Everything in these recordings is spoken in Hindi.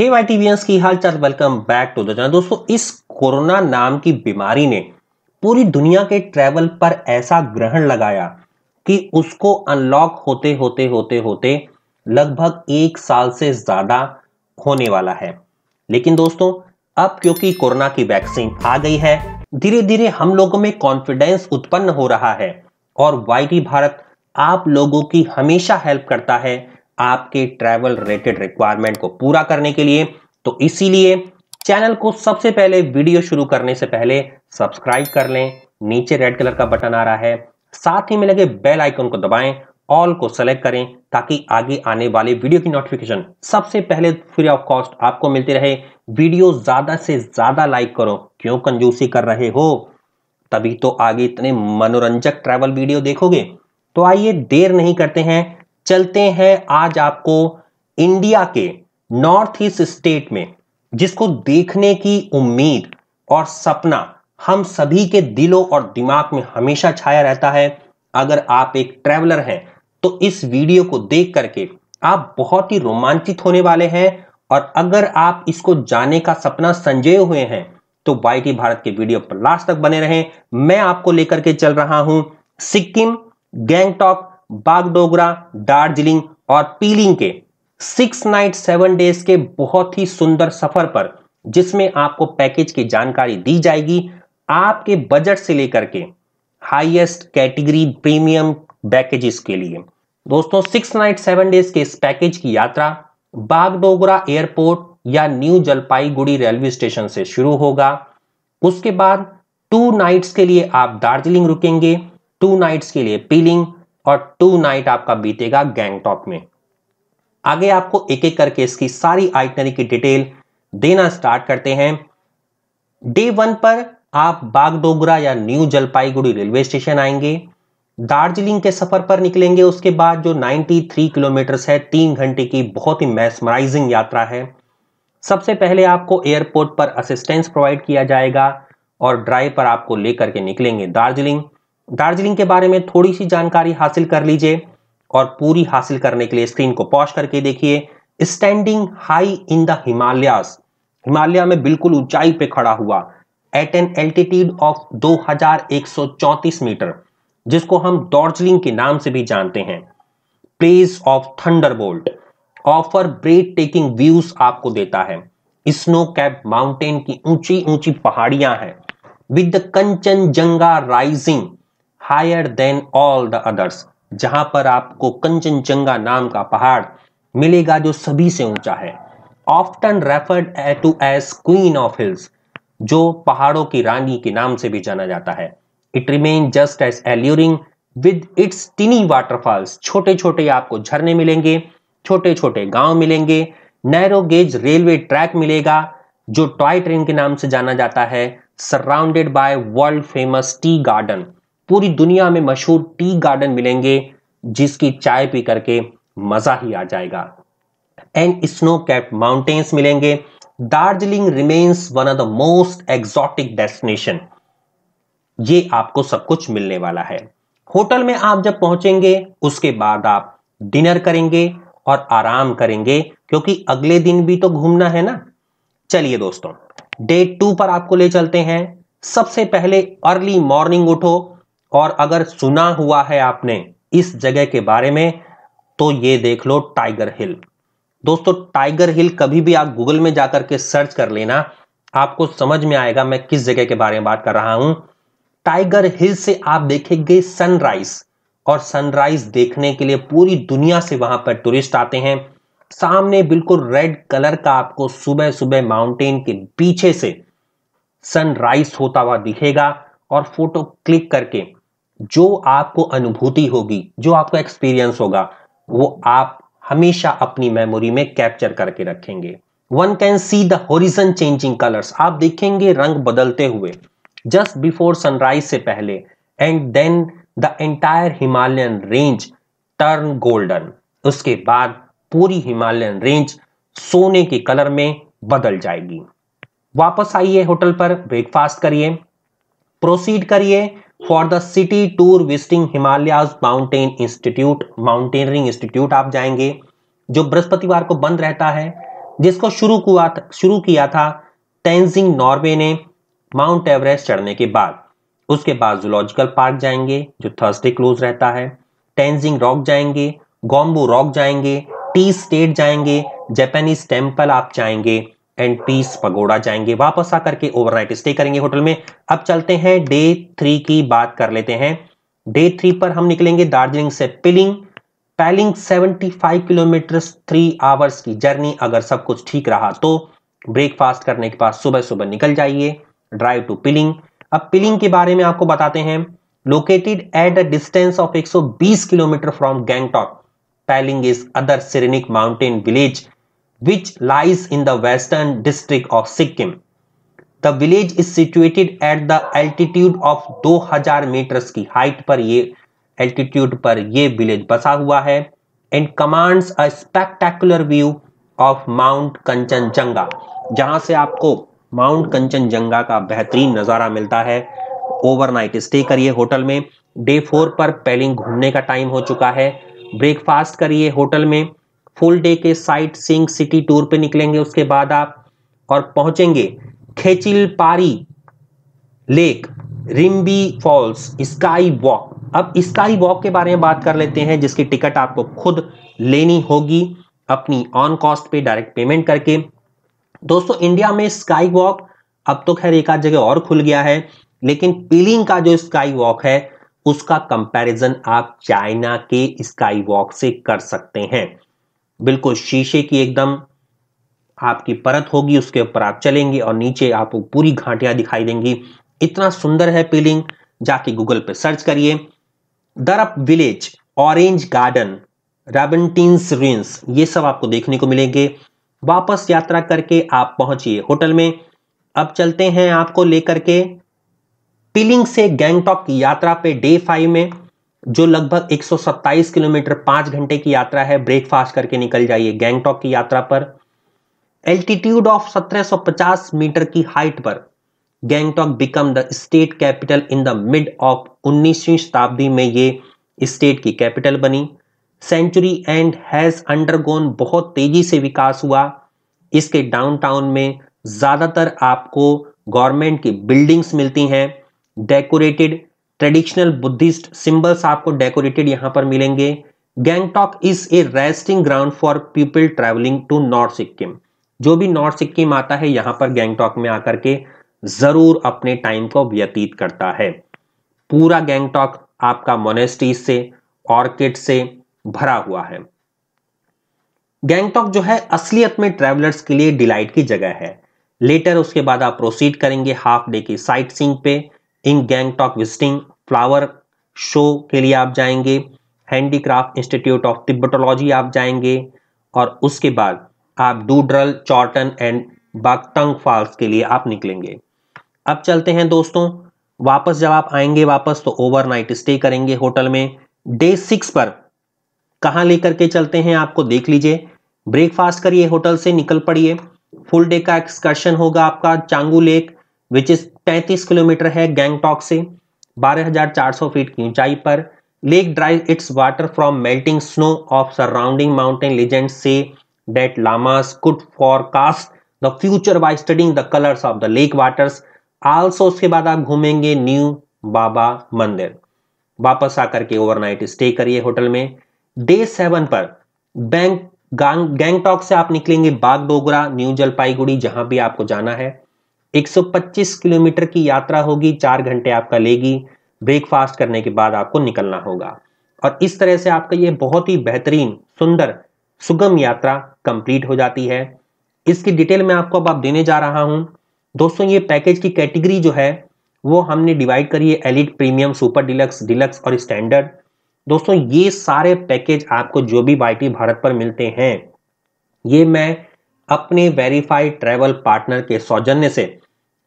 हे hey, वाईटीवियंस की हाल चाल welcome back to the channel दोस्तों इस कोरोना नाम की बीमारी ने पूरी दुनिया के ट्रैवल पर ऐसा ग्रहण लगाया कि उसको अनलॉक होते होते होते होते लगभग एक साल से ज्यादा होने वाला है लेकिन दोस्तों अब क्योंकि कोरोना की वैक्सीन आ गई है धीरे धीरे हम लोगों में कॉन्फिडेंस उत्पन्न हो रहा है और वाई भारत आप लोगों की हमेशा हेल्प करता है आपके ट्रैवल रिलेटेड रिक्वायरमेंट को पूरा करने के लिए तो इसीलिए चैनल को सबसे पहले वीडियो शुरू करने से पहले सब्सक्राइब कर लें नीचे रेड कलर का बटन आ रहा है साथ ही में लगे बेल आइकन को दबाएं ऑल को सेलेक्ट करें ताकि आगे आने वाले वीडियो की नोटिफिकेशन सबसे पहले फ्री ऑफ कॉस्ट आपको मिलती रहे वीडियो ज्यादा से ज्यादा लाइक करो क्यों कंजूसी कर रहे हो तभी तो आगे इतने मनोरंजक ट्रैवल वीडियो देखोगे तो आइए देर नहीं करते हैं चलते हैं आज आपको इंडिया के नॉर्थ ईस्ट स्टेट में जिसको देखने की उम्मीद और सपना हम सभी के दिलों और दिमाग में हमेशा छाया रहता है अगर आप एक ट्रेवलर हैं तो इस वीडियो को देख करके आप बहुत ही रोमांचित होने वाले हैं और अगर आप इसको जाने का सपना संजय हुए हैं तो वाईटी भारत के वीडियो पर लास्ट तक बने रहें मैं आपको लेकर के चल रहा हूं सिक्किम गैंगटॉक बागडोगरा दार्जिलिंग और पीलिंग के सिक्स नाइट सेवन डेज के बहुत ही सुंदर सफर पर जिसमें आपको पैकेज की जानकारी दी जाएगी आपके बजट से लेकर के हाईएस्ट कैटेगरी प्रीमियम पैकेजेस के लिए दोस्तों सिक्स नाइट सेवन डेज के इस पैकेज की यात्रा बागडोगरा एयरपोर्ट या न्यू जलपाईगुड़ी रेलवे स्टेशन से शुरू होगा उसके बाद टू नाइट्स के लिए आप दार्जिलिंग रुकेंगे टू नाइट्स के लिए पीलिंग और टू नाइट आपका बीतेगा गैंगटॉक में आगे आपको एक एक करके इसकी सारी आइटनरी की डिटेल देना स्टार्ट करते हैं डे वन पर आप बागडोगरा या न्यू जलपाईगुड़ी रेलवे स्टेशन आएंगे दार्जिलिंग के सफर पर निकलेंगे उसके बाद जो 93 किलोमीटर है तीन घंटे की बहुत ही मैसमराइजिंग यात्रा है सबसे पहले आपको एयरपोर्ट पर असिस्टेंस प्रोवाइड किया जाएगा और ड्राइव पर आपको लेकर के निकलेंगे दार्जिलिंग दार्जिलिंग के बारे में थोड़ी सी जानकारी हासिल कर लीजिए और पूरी हासिल करने के लिए स्क्रीन को पॉज करके देखिए standing high in the Himalayas Himalaya में बिल्कुल ऊंचाई पे खड़ा हुआ at an altitude of 2134 metre जिसको हम दार्जिलिंग के नाम से भी जानते हैं place of thunderbolt offer breathtaking views आपको देता है स्नो कैप माउंटेन की ऊंची ऊंची पहाड़ियां हैं with Kanchenjunga rising higher than all the others जहां पर आपको कंचनजंगा नाम का पहाड़ मिलेगा जो सभी से ऊंचा है often referred to as queen of hills जो पहाड़ों की रानी के नाम से भी जाना जाता है it remain just as alluring with its tiny waterfalls छोटे छोटे आपको झरने मिलेंगे छोटे छोटे गांव मिलेंगे नैरो गेज रेलवे ट्रैक मिलेगा जो टॉय ट्रेन के नाम से जाना जाता है surrounded by world famous tea garden पूरी दुनिया में मशहूर टी गार्डन मिलेंगे जिसकी चाय पी करके मजा ही आ जाएगा एंड स्नो कैप माउंटेन्स मिलेंगे Darjeeling remains one of the most exotic destination ये आपको सब कुछ मिलने वाला है होटल में आप जब पहुंचेंगे उसके बाद आप डिनर करेंगे और आराम करेंगे क्योंकि अगले दिन भी तो घूमना है ना चलिए दोस्तों डे टू पर आपको ले चलते हैं सबसे पहले अर्ली मॉर्निंग उठो और अगर सुना हुआ है आपने इस जगह के बारे में तो ये देख लो टाइगर हिल दोस्तों टाइगर हिल कभी भी आप गूगल में जाकर के सर्च कर लेना आपको समझ में आएगा मैं किस जगह के बारे में बात कर रहा हूं टाइगर हिल से आप देखेंगे सनराइज और सनराइज देखने के लिए पूरी दुनिया से वहां पर टूरिस्ट आते हैं सामने बिल्कुल रेड कलर का आपको सुबह सुबह माउंटेन के पीछे से सनराइज होता हुआ दिखेगा और फोटो क्लिक करके जो आपको अनुभूति होगी जो आपको एक्सपीरियंस होगा वो आप हमेशा अपनी मेमोरी में कैप्चर करके रखेंगे one can see the horizon changing colours आप देखेंगे रंग बदलते हुए जस्ट बिफोर सनराइज से पहले and then the entire Himalayan range turn golden उसके बाद पूरी हिमालयन रेंज सोने के कलर में बदल जाएगी वापस आइए होटल पर ब्रेकफास्ट करिए प्रोसीड करिए for the city tour visiting Himalayas mountain institute mountaineering institute आप जाएंगे जो बृहस्पतिवार को बंद रहता है जिसको शुरू हुआ शुरू किया था तेंजिंग नॉर्वे ने माउंट एवरेस्ट चढ़ने के बाद उसके बाद जूलॉजिकल पार्क जाएंगे जो थर्सडे क्लोज रहता है टेंजिंग रॉक जाएंगे गोम्बू रॉक जाएंगे टी स्टेट जाएंगे जापानीज टेम्पल आप जाएंगे एंटीस पगोड़ा जाएंगे वापस आकर के ओवरनाइट स्टे करेंगे होटल में अब चलते हैं डे थ्री की बात कर लेते हैं डे थ्री पर हम निकलेंगे दार्जिलिंग से Pelling Pelling 75 kilometre three hours की जर्नी अगर सब कुछ ठीक रहा तो ब्रेकफास्ट करने के बाद सुबह सुबह निकल जाइए ड्राइव टू पिलिंग अब पिलिंग के बारे में आपको बताते हैं located at a distance of 120 kilometre from Gangtok Pelling is other scenic mountain village which lies in the western district of Sikkim. The village is situated at the altitude of 2000 meters की हाइट पर ये altitude पर ये village बसा हुआ है and commands a spectacular view of Mount Kanchenjunga जहां से आपको माउंट कंचनजंगा का बेहतरीन नज़ारा मिलता है ओवरनाइट स्टे करिए होटल में डे फोर पर पेलिंग घूमने का टाइम हो चुका है ब्रेकफास्ट करिए होटल में फुल डे के साइट सिंग सिटी टूर पे निकलेंगे उसके बाद आप और पहुंचेंगे Khecheopalri lake Rimbi falls skywalk अब स्काई वॉक के बारे में बात कर लेते हैं जिसकी टिकट आपको खुद लेनी होगी अपनी ऑन कॉस्ट पे डायरेक्ट पेमेंट करके दोस्तों इंडिया में स्काई वॉक अब तो खैर एक आध जगह और खुल गया है लेकिन पीलिंग का जो स्काई वॉक है उसका कंपैरिजन आप चाइना के स्काई वॉक से कर सकते हैं बिल्कुल शीशे की एकदम आपकी परत होगी उसके ऊपर आप चलेंगे और नीचे आपको पूरी घाटियां दिखाई देंगी इतना सुंदर है पीलिंग जाके गूगल पे सर्च करिए Darap village orange garden Rabdentse ruins ये सब आपको देखने को मिलेंगे वापस यात्रा करके आप पहुंचिए होटल में अब चलते हैं आपको लेकर के पिलिंग से गैंगटॉक की यात्रा पे डे फाइव में जो लगभग 127 किलोमीटर पांच घंटे की यात्रा है ब्रेकफास्ट करके निकल जाइए गैंगटॉक की यात्रा पर एल्टीट्यूड ऑफ 1750 मीटर की हाइट पर Gangtok become the state capital in the mid of 19वीं शताब्दी में ये स्टेट की कैपिटल बनी सेंचुरी एंड हैज अंडरगोन बहुत तेजी से विकास हुआ इसके डाउनटाउन में ज़्यादातर आपको गवर्नमेंट की बिल्डिंग्स मिलती हैं डेकोरेटेड ट्रेडिशनल बुद्धिस्ट सिंबल्स आपको डेकोरेटेड यहां पर मिलेंगे Gangtok is a resting ground for people travelling to north Sikkim जो भी नॉर्थ सिक्किम आता है यहां पर गैंगटॉक में आकर के जरूर अपने टाइम को व्यतीत करता है पूरा गैंगटॉक आपका मोनेस्टी से ऑर्किड से भरा हुआ है गैंगटॉक जो है असलियत में ट्रेवलर्स के लिए डिलाइट की जगह है लेटर उसके बाद आप प्रोसीड करेंगे हाफ डे की साइट सींग पे in Gangtok visiting flower show के लिए आप जाएंगे हैंडीक्राफ्ट इंस्टीट्यूट ऑफ तिब्बटोलॉजी आप जाएंगे और उसके बाद आप डूड्रल चौटन एंड बागतंग फॉल्स के लिए आप निकलेंगे अब चलते हैं दोस्तों वापस जब आप आएंगे वापस तो ओवरनाइट स्टे करेंगे होटल में डे सिक्स पर कहाँ लेकर के चलते हैं आपको देख लीजिए ब्रेकफास्ट करिए होटल से निकल पड़िए फुल डे का एक्सकर्शन होगा आपका Changu lake which is 35 kilometre है गैंगटॉक से 12,400 फीट की ऊंचाई पर lake drive its water from melting snow of surrounding mountain legend says that lamas could forecast the future by studying the colours of the lake waters also उसके बाद आप घूमेंगे न्यू बाबा मंदिर वापस आकर के ओवरनाइट स्टे करिए होटल में डे सेवन पर बैंक गैंगटॉक से आप निकलेंगे बागडोगरा न्यू जलपाईगुड़ी जहां भी आपको जाना है 125 किलोमीटर की यात्रा होगी चार घंटे आपका लेगी ब्रेकफास्ट करने के बाद आपको निकलना होगा और इस तरह से आपका ये बहुत ही बेहतरीन सुंदर सुगम यात्रा कंप्लीट हो जाती है इसकी डिटेल मैं आपको अब आप देने जा रहा हूं दोस्तों ये पैकेज की कैटेगरी जो है वो हमने डिवाइड करी है elite premium super deluxe deluxe और स्टैंडर्ड दोस्तों ये सारे पैकेज आपको जो भी वाई भारत पर मिलते हैं ये मैं अपने वेरीफाइड ट्रैवल पार्टनर के सौजन्य से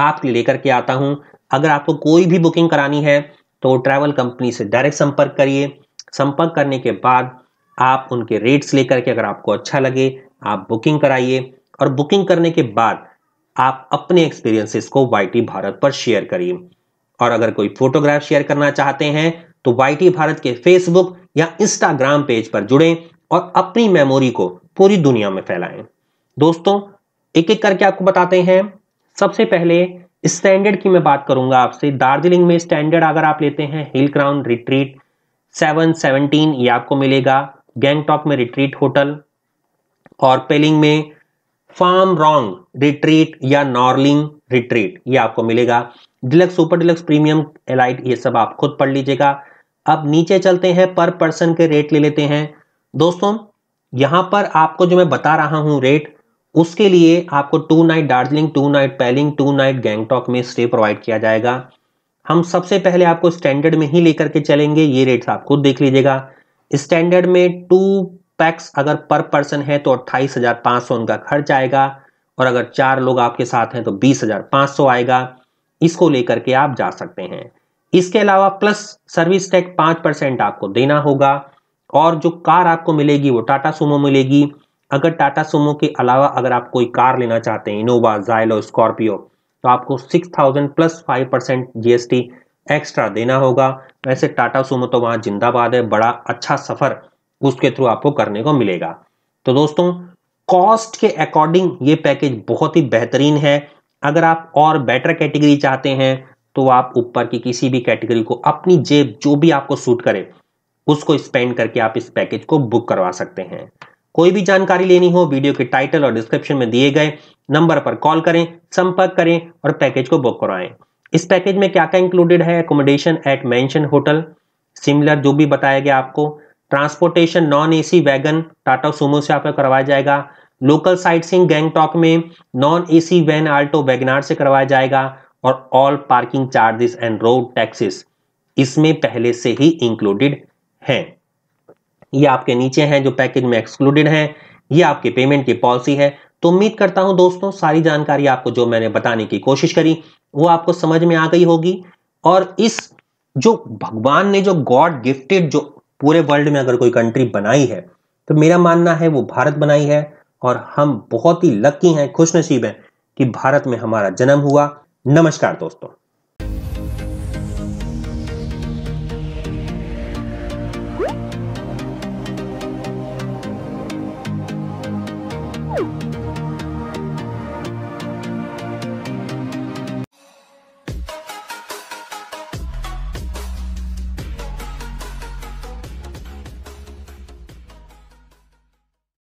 आपके लेकर के आता हूं अगर आपको कोई भी बुकिंग करानी है तो ट्रैवल कंपनी से डायरेक्ट संपर्क करिए संपर्क करने के बाद आप उनके रेट्स लेकर के अगर आपको अच्छा लगे आप बुकिंग कराइए और बुकिंग करने के बाद आप अपने एक्सपीरियंसेस को वाई भारत पर शेयर करिए और अगर कोई फोटोग्राफ शेयर करना चाहते हैं तो वाई भारत के फेसबुक या इंस्टाग्राम पेज पर जुड़ें और अपनी मेमोरी को पूरी दुनिया में फैलाएं दोस्तों एक एक करके आपको बताते हैं सबसे पहले स्टैंडर्ड की मैं बात करूंगा आपसे दार्जिलिंग में स्टैंडर्ड अगर आप लेते हैं hill crown retreat seven seventeen ये आपको मिलेगा गैंगटॉक में रिट्रीट होटल और पेलिंग में फार्म रॉन्ग रिट्रीट या नॉर्लिंग रिट्रीट ये आपको मिलेगा deluxe super deluxe premium elite ये सब आप खुद पढ़ लीजिएगा अब नीचे चलते हैं पर पर्सन के रेट ले लेते हैं दोस्तों यहां पर आपको जो मैं बता रहा हूं रेट उसके लिए आपको two night Darjeeling two night Pelling two night Gangtok में स्टे प्रोवाइड किया जाएगा हम सबसे पहले आपको स्टैंडर्ड में ही लेकर के चलेंगे ये रेट्स आप खुद देख लीजिएगा स्टैंडर्ड में टू पैक्स अगर पर पर्सन है तो अट्ठाईस हज़ार पांच सौ उनका खर्च आएगा और अगर चार लोग आपके साथ हैं तो बीस हज़ार पांच सौ आएगा इसको लेकर के आप जा सकते हैं इसके अलावा प्लस सर्विस टैक्स पांच परसेंट आपको देना होगा और जो कार आपको मिलेगी वो टाटा सुमो मिलेगी अगर टाटा सुमो के अलावा अगर आप कोई कार लेना चाहते हैं इनोवा जायलो स्कॉर्पियो तो आपको six thousand plus five percent GST extra देना होगा वैसे टाटा सुमो तो वहां जिंदाबाद है बड़ा अच्छा सफ़र उसके थ्रू आपको करने को मिलेगा तो दोस्तों कॉस्ट के अकॉर्डिंग ये पैकेज बहुत ही बेहतरीन है अगर आप और बेटर कैटेगरी चाहते हैं तो आप ऊपर की किसी भी कैटेगरी को अपनी जेब जो भी आपको सूट करे उसको स्पेंड करके आप इस पैकेज को बुक करवा सकते हैं कोई भी जानकारी लेनी हो वीडियो के टाइटल और डिस्क्रिप्शन में दिए गए नंबर पर कॉल करें संपर्क करें और पैकेज को बुक करवाएं इस पैकेज में क्या क्या इंक्लूडेड है accommodation at mansion hotel similar जो भी बताया गया आपको transportation non A C wagon Tata Sumo से आपका करवाया जाएगा लोकल साइट सिंग गैंगटॉक में non A C van Alto WagonR से करवाया जाएगा और all parking charges and road taxes इसमें पहले से ही इंक्लूडेड हैं ये आपके नीचे हैं जो पैकेज में एक्सक्लूडेड हैं ये आपके पेमेंट की पॉलिसी है तो उम्मीद करता हूं दोस्तों सारी जानकारी आपको जो मैंने बताने की कोशिश करी वो आपको समझ में आ गई होगी और इस जो भगवान ने जो गॉड गिफ्टेड जो पूरे वर्ल्ड में अगर कोई कंट्री बनाई है तो मेरा मानना है वो भारत बनाई है और हम बहुत ही लक्की हैं खुशनसीब हैं कि भारत में हमारा जन्म हुआ नमस्कार दोस्तों